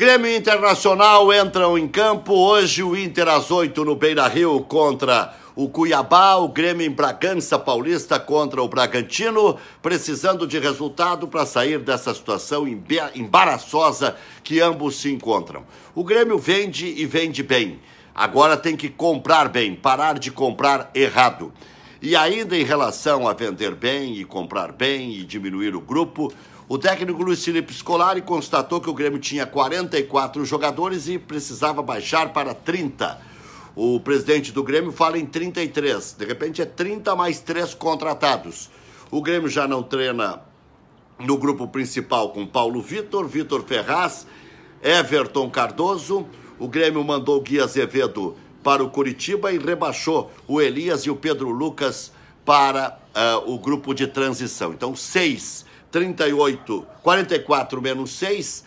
Grêmio Internacional entram em campo hoje o Inter às 8 no Beira-Rio contra o Cuiabá, o Grêmio em Bragança Paulista contra o Bragantino, precisando de resultado para sair dessa situação embaraçosa que ambos se encontram. O Grêmio vende e vende bem. Agora tem que comprar bem, parar de comprar errado. E ainda em relação a vender bem e comprar bem e diminuir o grupo, o técnico Luiz Felipe Scolari constatou que o Grêmio tinha 44 jogadores e precisava baixar para 30. O presidente do Grêmio fala em 33. De repente é 30 mais 3 contratados. O Grêmio já não treina no grupo principal com Paulo Vitor, Vitor Ferraz, Everton Cardoso. O Grêmio mandou o Gui Azevedo para o Curitiba e rebaixou o Elias e o Pedro Lucas para uh, o grupo de transição. Então, seis 38, 44 menos 6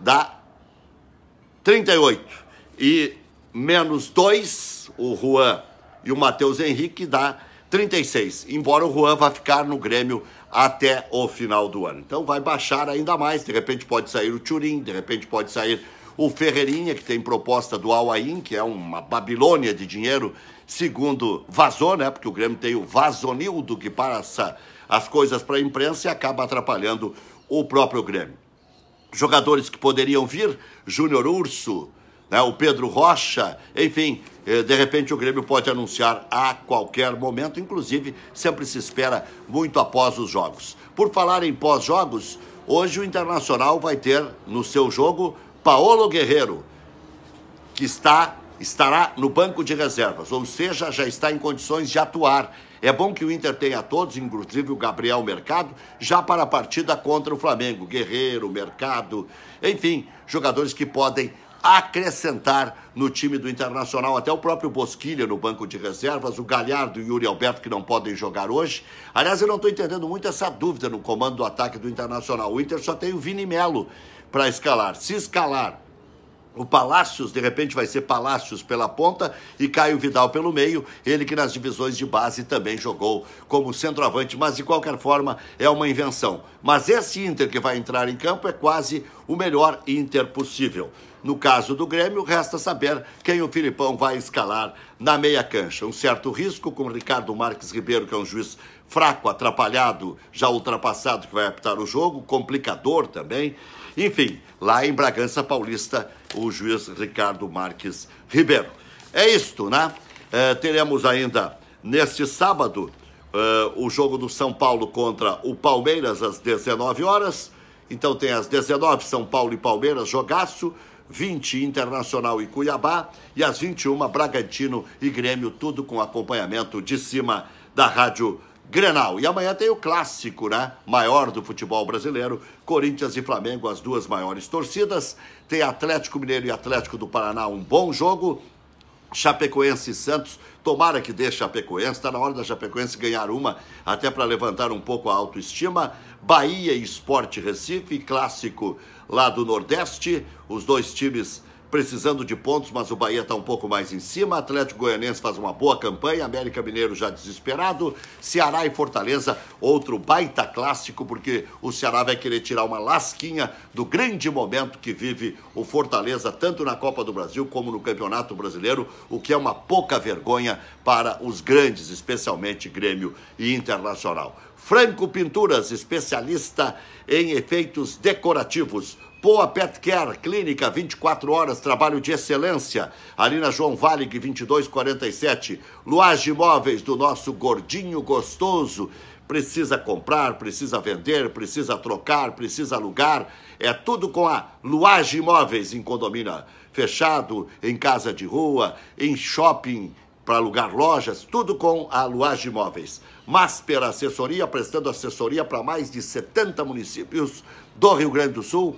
dá 38. E menos 2, o Juan e o Matheus Henrique dá 36. Embora o Juan vá ficar no Grêmio até o final do ano. Então vai baixar ainda mais. De repente pode sair o Turim, de repente pode sair o Ferreirinha, que tem proposta do Alain, que é uma Babilônia de dinheiro, segundo vazou, né? Porque o Grêmio tem o Vazonildo que passa as coisas para a imprensa e acaba atrapalhando o próprio Grêmio. Jogadores que poderiam vir, Júnior Urso, né? o Pedro Rocha, enfim, eh, de repente o Grêmio pode anunciar a qualquer momento, inclusive sempre se espera muito após os jogos. Por falar em pós-jogos, hoje o Internacional vai ter no seu jogo Paolo Guerreiro, que está estará no banco de reservas, ou seja, já está em condições de atuar. É bom que o Inter tenha todos, inclusive o Gabriel Mercado, já para a partida contra o Flamengo. Guerreiro, Mercado, enfim, jogadores que podem acrescentar no time do Internacional. Até o próprio Bosquilha no banco de reservas, o Galhardo e o Yuri Alberto que não podem jogar hoje. Aliás, eu não estou entendendo muito essa dúvida no comando do ataque do Internacional. O Inter só tem o Vini Melo para escalar. Se escalar o Palácios, de repente, vai ser Palácios pela ponta e Caio Vidal pelo meio. Ele que nas divisões de base também jogou como centroavante, mas de qualquer forma é uma invenção. Mas esse Inter que vai entrar em campo é quase o melhor Inter possível. No caso do Grêmio, resta saber quem o Filipão vai escalar na meia cancha. Um certo risco com o Ricardo Marques Ribeiro, que é um juiz fraco, atrapalhado, já ultrapassado, que vai apitar o jogo, complicador também. Enfim, lá em Bragança Paulista, o juiz Ricardo Marques Ribeiro. É isto, né? É, teremos ainda neste sábado Uh, o jogo do São Paulo contra o Palmeiras às 19 horas. Então tem às 19 São Paulo e Palmeiras, jogaço. 20 Internacional e Cuiabá e às 21 Bragantino e Grêmio, tudo com acompanhamento de cima da Rádio Grenal. E amanhã tem o clássico, né? Maior do futebol brasileiro, Corinthians e Flamengo, as duas maiores torcidas. Tem Atlético Mineiro e Atlético do Paraná, um bom jogo. Chapecoense e Santos. Tomara que dê Chapecoense, está na hora da Chapecoense ganhar uma, até para levantar um pouco a autoestima. Bahia e Esporte Recife, clássico lá do Nordeste, os dois times precisando de pontos, mas o Bahia está um pouco mais em cima. Atlético Goianense faz uma boa campanha, América Mineiro já desesperado. Ceará e Fortaleza, outro baita clássico, porque o Ceará vai querer tirar uma lasquinha do grande momento que vive o Fortaleza, tanto na Copa do Brasil como no Campeonato Brasileiro, o que é uma pouca vergonha para os grandes, especialmente Grêmio e Internacional. Franco Pinturas, especialista em efeitos decorativos. Poa Pet Care, clínica 24 horas, trabalho de excelência, ali na João Vale, 2247. Luage Imóveis, do nosso gordinho gostoso. Precisa comprar, precisa vender, precisa trocar, precisa alugar. É tudo com a Luage Imóveis em condomínio fechado, em casa de rua, em shopping para alugar lojas, tudo com a Luage Imóveis. Masper Assessoria, prestando assessoria para mais de 70 municípios do Rio Grande do Sul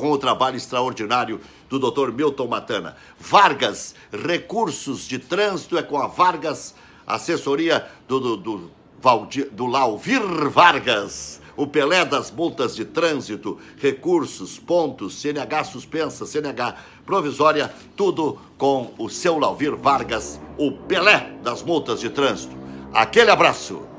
com o trabalho extraordinário do Dr. Milton Matana. Vargas, recursos de trânsito é com a Vargas, assessoria do, do, do, Valdir, do Lauvir Vargas. O Pelé das multas de trânsito, recursos, pontos, CNH suspensa, CNH provisória, tudo com o seu Lauvir Vargas, o Pelé das multas de trânsito. Aquele abraço!